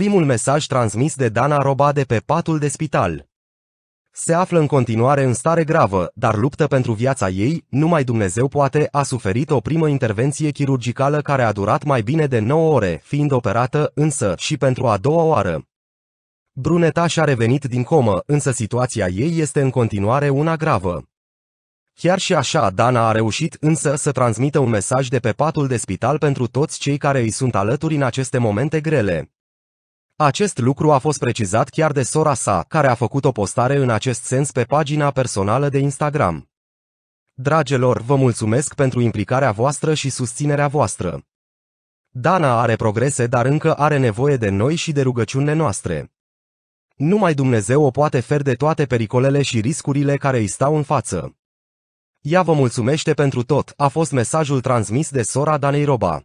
primul mesaj transmis de Dana Robade pe patul de spital. Se află în continuare în stare gravă, dar luptă pentru viața ei, numai Dumnezeu poate, a suferit o primă intervenție chirurgicală care a durat mai bine de 9 ore, fiind operată, însă, și pentru a doua oară. Bruneta și-a revenit din comă, însă situația ei este în continuare una gravă. Chiar și așa, Dana a reușit însă să transmită un mesaj de pe patul de spital pentru toți cei care îi sunt alături în aceste momente grele. Acest lucru a fost precizat chiar de sora sa, care a făcut o postare în acest sens pe pagina personală de Instagram. Dragilor, vă mulțumesc pentru implicarea voastră și susținerea voastră. Dana are progrese, dar încă are nevoie de noi și de rugăciunile noastre. Numai Dumnezeu o poate fer de toate pericolele și riscurile care îi stau în față. Ea vă mulțumește pentru tot, a fost mesajul transmis de sora Danei Roba.